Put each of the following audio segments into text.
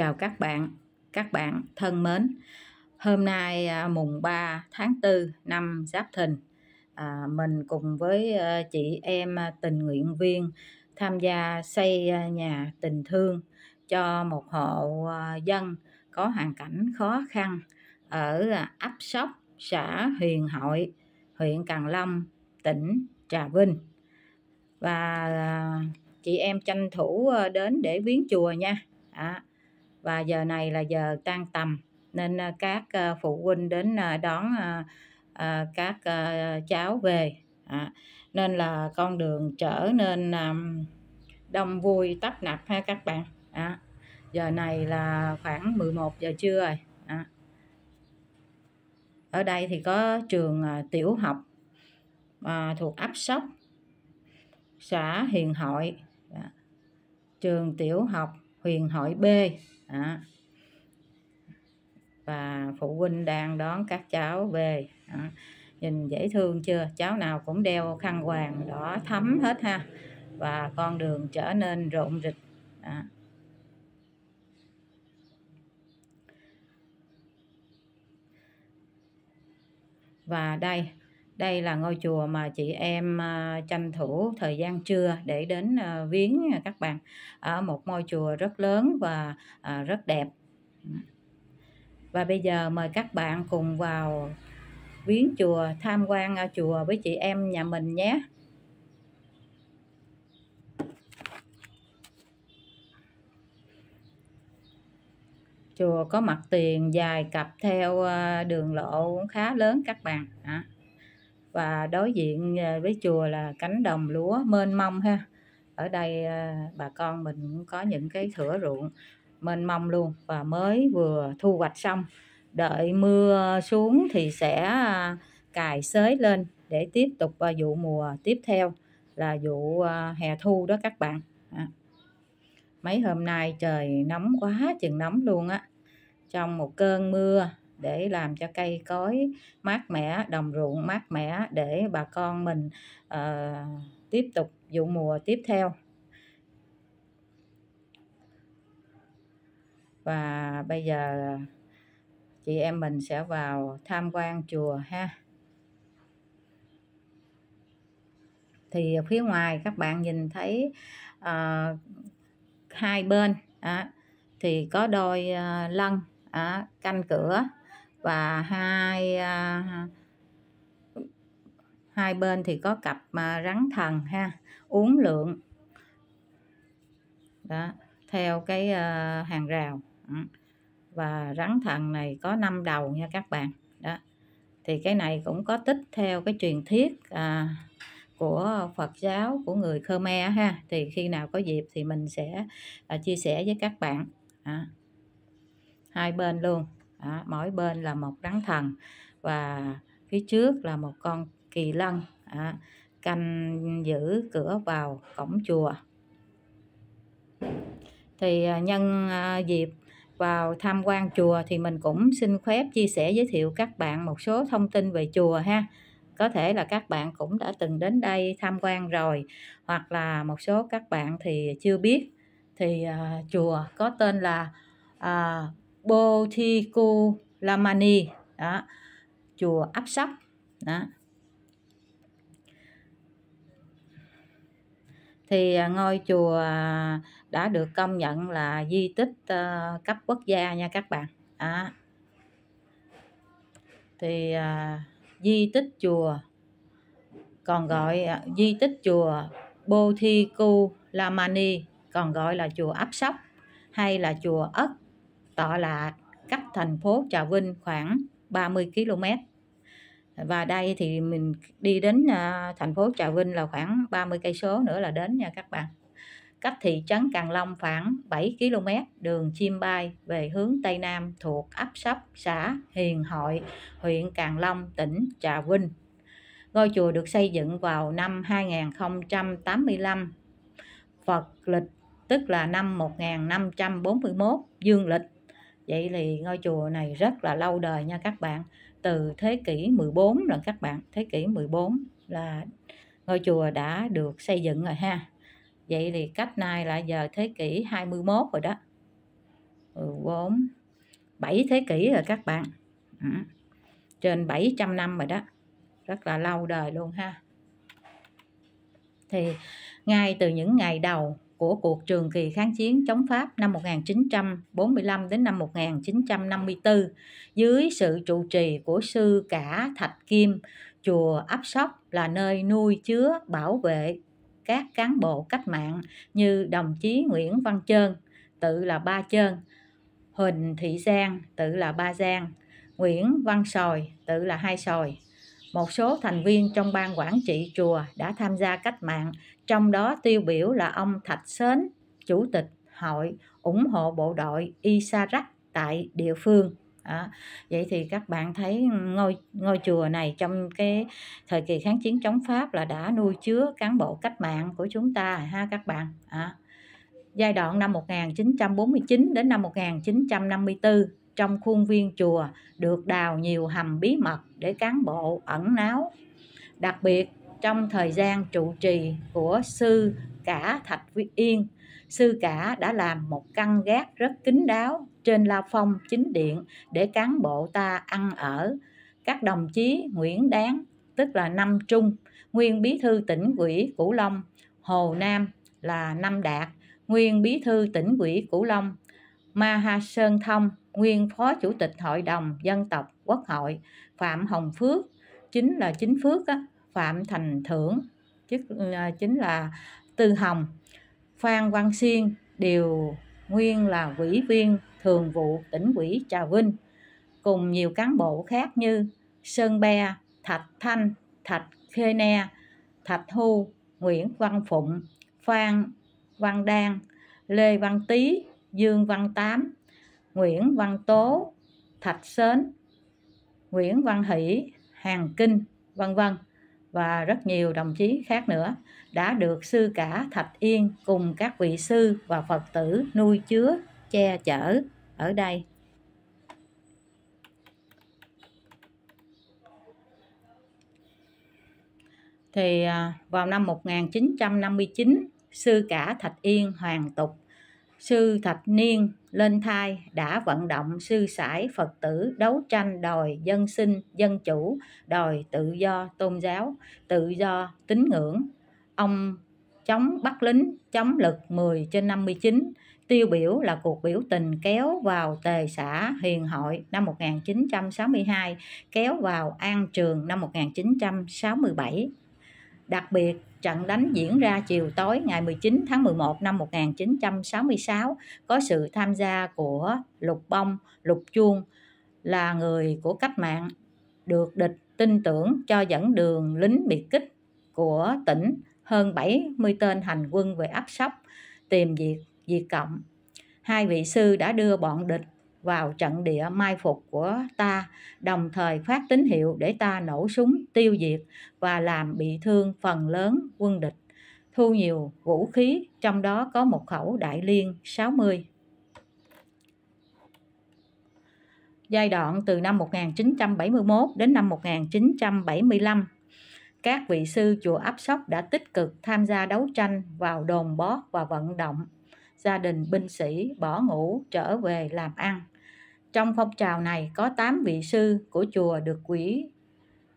chào các bạn các bạn thân mến hôm nay à, mùng 3 tháng 4 năm Giáp Thìn à, mình cùng với à, chị em tình nguyện viên tham gia xây nhà tình thương cho một hộ dân có hoàn cảnh khó khăn ở ấp Sóc xã Huyền Hội huyện Càng Long tỉnh Trà Vinh và chị em tranh thủ đến để viếng chùa nha à, và giờ này là giờ tan tầm nên ờ, các ờ, phụ huynh đến ờ, đón các cháu về à, nên là con đường trở nên đông vui tấp nập ha các bạn à, giờ này là khoảng 11 giờ trưa rồi à. ở đây thì có trường tiểu học thuộc ấp sóc xã Hiền Hội dạ. trường tiểu học Huyền Hội B đó. và phụ huynh đang đón các cháu về đó. nhìn dễ thương chưa cháu nào cũng đeo khăn quàng đỏ thấm hết ha và con đường trở nên rộn rịch đó. và đây đây là ngôi chùa mà chị em à, tranh thủ thời gian trưa để đến à, viếng các bạn ở một ngôi chùa rất lớn và à, rất đẹp và bây giờ mời các bạn cùng vào viếng chùa tham quan chùa với chị em nhà mình nhé chùa có mặt tiền dài cặp theo đường lộ khá lớn các bạn à và đối diện à, với chùa là cánh đồng lúa mênh mông ha ở đây à, bà con mình cũng có những cái thửa ruộng mênh mông luôn và mới vừa thu hoạch xong đợi mưa xuống thì sẽ à, cài xới lên để tiếp tục vụ mùa tiếp theo là vụ hè thu đó các bạn mấy hôm nay trời nóng quá chừng nóng luôn á trong một cơn mưa để làm cho cây cối mát mẻ đồng ruộng mát mẻ để bà con mình uh, tiếp tục vụ mùa tiếp theo và bây giờ chị em mình sẽ vào tham quan chùa ha thì phía ngoài các bạn nhìn thấy uh, hai bên à, thì có đôi uh, lân à, canh cửa và hai à, hai bên thì có cặp à, rắn thần ha uống lượng đó theo cái à, hàng rào ừ. và rắn thần này có năm đầu nha các bạn đó thì cái này cũng có tích theo cái truyền thuyết à, của Phật giáo của người Khmer ha thì khi nào có dịp thì mình sẽ à, chia sẻ với các bạn à, hai bên luôn đó, mỗi bên là một rắn thần và phía trước là một con kỳ lân đó, canh giữ cửa vào cổng chùa thì à, nhân à, dịp vào tham quan chùa thì mình cũng xin phép chia sẻ giới thiệu các bạn một số thông tin về chùa ha có thể là các bạn cũng đã từng đến đây tham quan rồi hoặc là một số các bạn thì chưa biết thì uh, chùa có tên là uh, Botiku Lamani đó chùa Áp Sóc đó thì à, ngôi chùa à, đã được công nhận là di tích ờ, cấp quốc gia nha các bạn à. thì di tích chùa còn gọi à, di tích chùa Bothiku Lamani còn gọi là chùa Áp Sóc hay là chùa Ất tọa lạc cách thành phố Trà Vinh khoảng 30 km và đây thì mình đi đến à, thành phố Trà Vinh là khoảng 30 cây số nữa là đến nha các bạn cách thị trấn Càng Long khoảng 7 km đường chim bay về hướng Tây Nam thuộc ấp Sóc, xã Hiền Hội, huyện Càng Long, tỉnh Trà Vinh. Ngôi chùa được xây dựng vào năm 2085, Phật lịch tức là năm 1541, dương lịch Vậy thì ngôi chùa này rất là lâu đời nha các bạn. Từ thế kỷ 14 là các bạn, thế kỷ 14 là ngôi chùa đã được xây dựng rồi ha. Vậy thì cách nay là giờ thế kỷ 21 rồi đó. 14 7 thế kỷ rồi các bạn. Ừ. Trên 700 năm rồi đó. Rất là lâu đời luôn ha. Thì ngay từ những ngày đầu của cuộc trường kỳ kháng chiến chống Pháp năm 1945 đến năm 1954 dưới sự trụ trì của sư cả Thạch Kim, chùa Áp Sóc là nơi nuôi chứa bảo vệ các cán bộ cách mạng như đồng chí Nguyễn Văn Trơn, tự là Ba Trơn, Huỳnh Thị Giang, tự là Ba Giang, Nguyễn Văn Sòi, tự là Hai Sòi, một số thành viên trong ban quản trị chùa đã tham gia cách mạng, trong đó tiêu biểu là ông Thạch Sến, chủ tịch hội ủng hộ bộ đội Isarak tại địa phương. À, vậy thì các bạn thấy ngôi ngôi chùa này trong cái thời kỳ kháng chiến chống Pháp là đã nuôi chứa cán bộ cách mạng của chúng ta ha các bạn. À, giai đoạn năm 1949 đến năm 1954 trong khuôn viên chùa được đào nhiều hầm bí mật để cán bộ ẩn náu. Đặc biệt trong thời gian trụ trì của sư cả Thạch Viết Yên, sư cả đã làm một căn gác rất kín đáo trên la phong chính điện để cán bộ ta ăn ở. Các đồng chí Nguyễn Đáng, tức là Năm Trung, nguyên bí thư tỉnh ủy Cửu Long, Hồ Nam là Năm Đạt, nguyên bí thư tỉnh ủy Cửu Long, Ma Ha Sơn Thông nguyên Phó Chủ tịch Hội đồng Dân tộc Quốc hội Phạm Hồng Phước, chính là Chính Phước, á, Phạm Thành Thưởng, chức, ờ, chính là Tư Hồng, Phan Văn Xuyên đều nguyên là ủy viên thường vụ tỉnh ủy Trà Vinh cùng nhiều cán bộ khác như Sơn Be, Thạch Thanh, Thạch Khê Ne, Thạch thu Nguyễn Văn Phụng, Phan Văn Đan, Lê Văn Tý, Dương Văn Tám, Nguyễn Văn Tố, Thạch Sến, Nguyễn Văn Hỷ, Hàng Kinh, vân vân và rất nhiều đồng chí khác nữa đã được sư cả Thạch Yên cùng các vị sư và Phật tử nuôi chứa, che chở ở đây. Thì à, vào năm 1959, sư cả Thạch Yên hoàn tục sư thạch niên lên thai đã vận động sư sãi phật tử đấu tranh đòi dân sinh dân chủ đòi tự do tôn giáo tự do tín ngưỡng ông chống bắt lính chống lực 10 trên 59 tiêu biểu là cuộc biểu tình kéo vào tề xã Hiền Hội năm 1962 kéo vào An Trường năm 1967 Đặc biệt, trận đánh diễn ra chiều tối ngày 19 tháng 11 năm 1966 có sự tham gia của Lục Bông, Lục Chuông là người của cách mạng được địch tin tưởng cho dẫn đường lính biệt kích của tỉnh hơn 70 tên hành quân về áp sóc tìm diệt diệt cộng. Hai vị sư đã đưa bọn địch vào trận địa mai phục của ta, đồng thời phát tín hiệu để ta nổ súng tiêu diệt và làm bị thương phần lớn quân địch, thu nhiều vũ khí, trong đó có một khẩu đại liên 60. Giai đoạn từ năm 1971 đến năm 1975, các vị sư chùa Áp Sóc đã tích cực tham gia đấu tranh vào đồn bót và vận động gia đình binh sĩ bỏ ngủ trở về làm ăn. Trong phong trào này có 8 vị sư của chùa được quỹ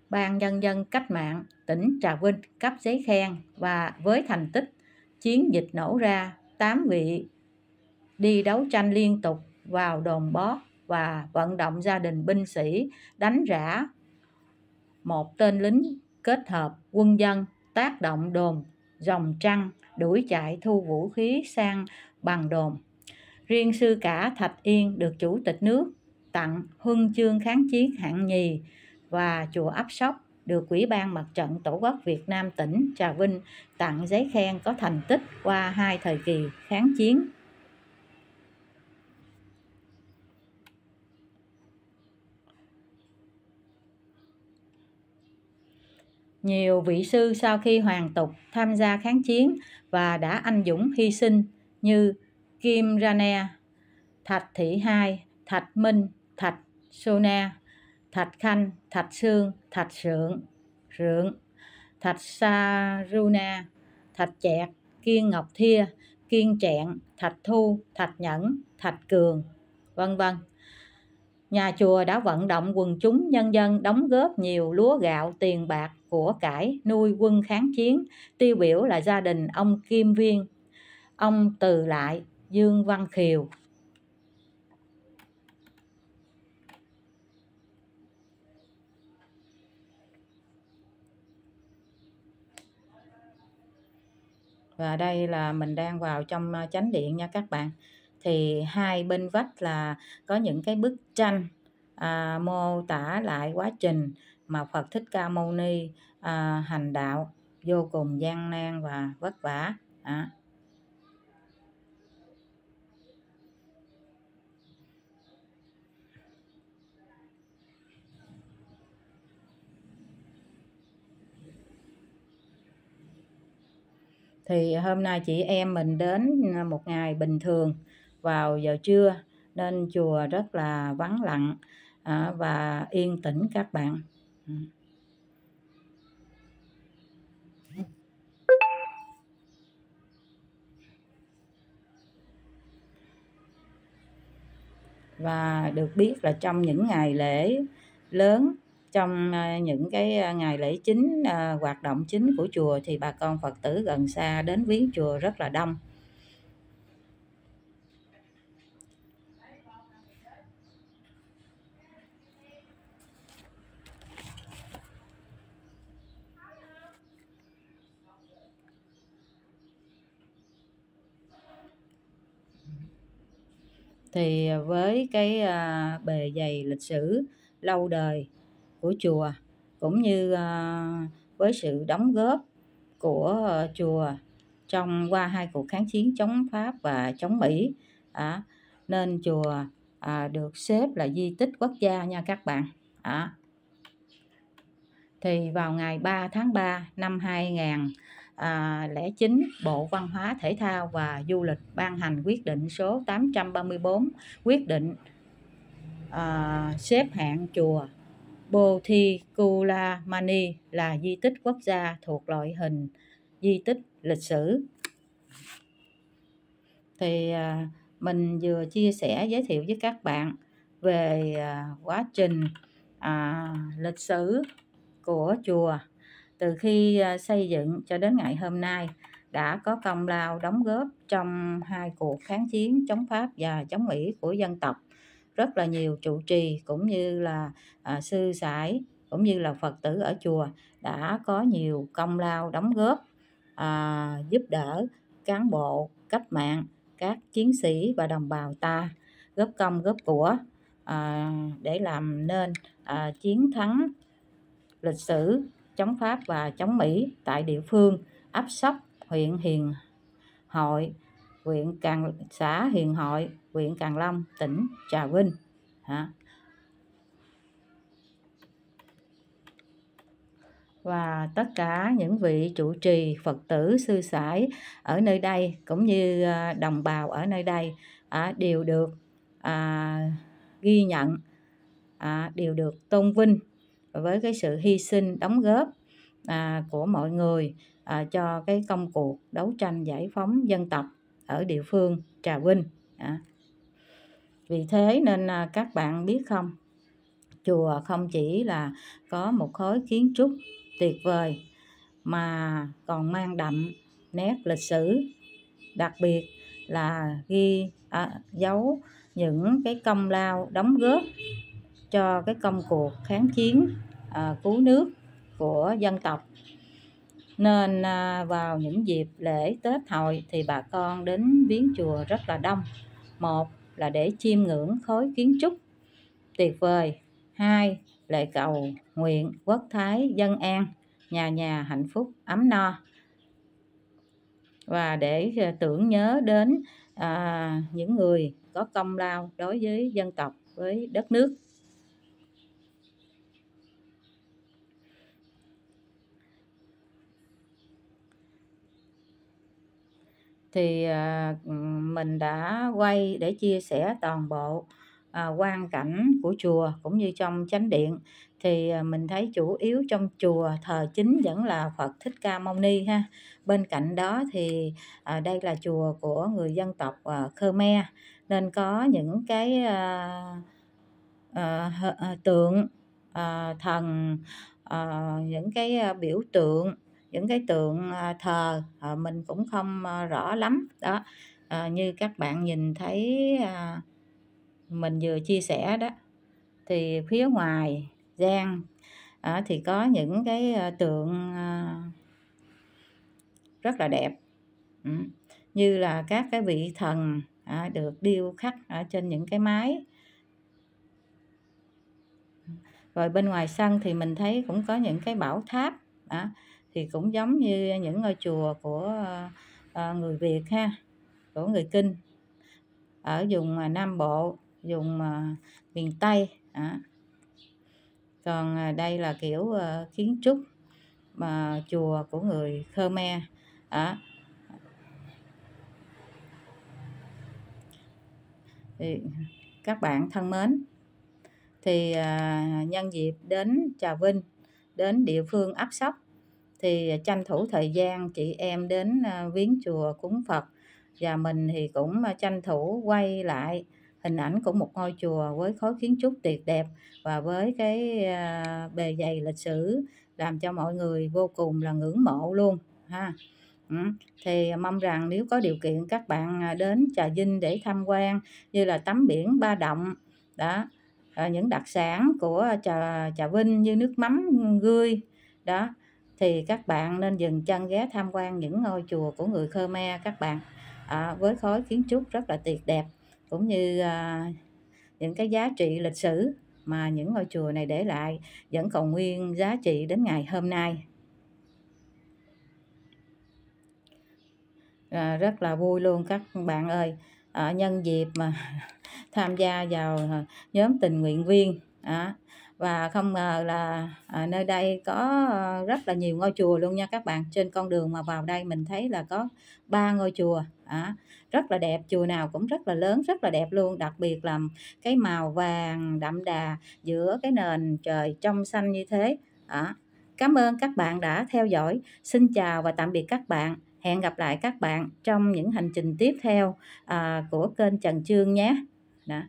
ban nhân dân cách mạng tỉnh Trà Vinh cấp giấy khen và với thành tích chiến dịch nổ ra 8 vị đi đấu tranh liên tục vào đồn bó và vận động gia đình binh sĩ đánh rã một tên lính kết hợp quân dân tác động đồn dòng trăng đuổi chạy thu vũ khí sang bằng đồn Riêng sư cả Thạch Yên được Chủ tịch nước tặng huân chương kháng chiến hạng nhì và chùa Ấp Sóc được quỹ ban Mặt trận Tổ quốc Việt Nam tỉnh Trà Vinh tặng giấy khen có thành tích qua hai thời kỳ kháng chiến. Nhiều vị sư sau khi hoàn tục tham gia kháng chiến và đã anh dũng hy sinh như Kim Rane, Thạch Thị Hai, Thạch Minh, Thạch Sona, Thạch Khanh, Thạch Sương, Thạch Sượng, Rượng, Thạch Saruna, Thạch Chẹt, Kiên Ngọc Thia, Kiên trạng Thạch Thu, Thạch Nhẫn, Thạch Cường, vân vân. Nhà chùa đã vận động quần chúng nhân dân đóng góp nhiều lúa gạo, tiền bạc, của cải, nuôi quân kháng chiến, tiêu biểu là gia đình ông Kim Viên. Ông Từ Lại, Dương Văn Khiều và đây là mình đang vào trong ờ, chánh điện nha các bạn thì hai bên vách là có những cái bức tranh à, mô tả lại quá trình mà Phật Thích Ca Mâu Ni à, hành đạo vô cùng gian nan và vất vả à. thì hôm nay chị em mình đến à, một ngày bình thường vào giờ trưa nên chùa rất là vắng lặng à, và yên tĩnh các bạn và được biết là trong những ngày lễ lớn trong ờ, những cái ờ, ngày lễ chính ờ, hoạt động chính của chùa thì bà con phật tử gần xa đến viếng chùa rất là đông thì với cái bề dày lịch sử lâu đời của chùa cũng như ờ, với sự đóng góp của ờ, chùa trong qua hai cuộc kháng chiến chống Pháp và chống Mỹ à, nên chùa à, được xếp là di tích quốc gia nha các bạn à. thì vào ngày 3 tháng 3 năm 2009 à, Bộ Văn hóa Thể thao và Du lịch ban hành quyết định số 834 quyết định à, xếp hạng chùa Bồ Thi Kula Mani là di tích quốc gia thuộc loại hình di tích lịch sử. Thì à, mình vừa chia sẻ giới thiệu với các bạn về à, quá trình à, lịch sử của chùa từ khi à, xây dựng cho đến ngày hôm nay đã có công lao đóng góp trong hai cuộc kháng chiến chống Pháp và chống Mỹ của dân tộc rất là nhiều trụ trì cũng như là à, sư sãi cũng như là phật tử ở chùa đã có nhiều công lao đóng góp à, giúp đỡ cán bộ cách mạng các chiến sĩ và đồng bào ta góp công góp của à, để làm nên à, chiến thắng lịch sử chống pháp và chống mỹ tại địa phương ấp sóc huyện hiền hội huyện Càng xã Hiền Hội, huyện Càng Long, tỉnh Trà Vinh. Hả? và tất cả những vị chủ trì Phật tử sư sãi ở nơi đây cũng như à, đồng bào ở nơi đây à, đều được à, ghi nhận à, đều được tôn vinh với cái sự hy sinh đóng góp à, của mọi người à, cho cái công cuộc đấu tranh giải phóng dân tộc ở địa phương Trà Vinh à. vì thế nên à, các bạn biết không chùa không chỉ là có một khối kiến trúc tuyệt vời mà còn mang đậm nét lịch sử đặc biệt là ghi à, dấu những cái công lao đóng góp cho cái công cuộc kháng chiến à, cứu nước của dân tộc nên à, vào những dịp lễ Tết hội thì bà con đến viếng chùa rất là đông. Một là để chiêm ngưỡng khối kiến trúc tuyệt vời. Hai, lệ cầu nguyện quốc thái dân an, nhà nhà hạnh phúc ấm no. Và để à, tưởng nhớ đến à, những người có công lao đối với dân tộc, với đất nước. thì à, mình đã quay để chia sẻ toàn bộ à, quan cảnh của chùa cũng như trong chánh điện thì à, mình thấy chủ yếu trong chùa thờ chính vẫn là Phật Thích Ca Mâu Ni ha bên cạnh đó thì à, đây là chùa của người dân tộc Khmer nên có những cái tượng thần những cái biểu tượng những cái tượng ờ, thờ ờ, mình cũng không ờ, rõ lắm đó à, như các bạn nhìn thấy à, mình vừa chia sẻ đó thì phía ngoài gian à, thì có những cái tượng à, rất là đẹp ừ. như là các cái vị thần à, được điêu khắc ở trên những cái mái rồi bên ngoài sân thì mình thấy cũng có những cái bảo tháp à, thì cũng giống như những ngôi chùa của ờ, người Việt ha của người Kinh ở vùng Nam Bộ vùng miền Tây à. còn đây là kiểu ờ, kiến trúc mà chùa của người Khmer à. thì các bạn thân mến thì à, nhân dịp đến trà vinh đến địa phương áp sóc thì à, tranh thủ thời gian chị em đến à, viếng chùa cúng Phật và mình thì cũng à, tranh thủ quay lại hình ảnh của một ngôi chùa với khối kiến trúc tuyệt đẹp và với cái bề dày lịch sử làm cho mọi người vô cùng là ngưỡng mộ luôn ha thì mong rằng nếu có điều kiện các bạn đến trà vinh để tham quan như là tắm biển ba động đó những đặc sản của trà trà vinh như nước mắm gươi đó thì các bạn nên dừng chân ghé tham quan những ngôi chùa của người Khmer các bạn à, với khối kiến trúc rất là tuyệt đẹp cũng như à, những cái giá trị lịch sử mà những ngôi chùa này để lại vẫn còn nguyên giá trị đến ngày hôm nay à, rất là vui luôn các bạn ơi à, nhân dịp mà tham gia vào à, nhóm tình nguyện viên à, và không ngờ là à, nơi đây có ờ, rất là nhiều ngôi chùa luôn nha các bạn trên con đường mà vào đây mình thấy là có ba ngôi chùa à, rất là đẹp chùa nào cũng rất là lớn rất là đẹp luôn đặc biệt là cái màu vàng đậm đà giữa cái nền trời trong xanh như thế à, cảm ơn các bạn đã theo dõi xin chào và tạm biệt các bạn hẹn gặp lại các bạn trong những hành trình tiếp theo à, của kênh trần trương nhé đó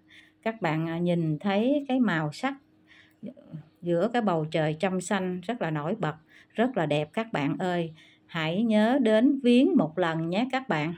các bạn à, nhìn thấy cái màu sắc giữa cái bầu trời trong xanh rất là nổi bật rất là đẹp các bạn ơi hãy nhớ đến viếng một lần nhé các bạn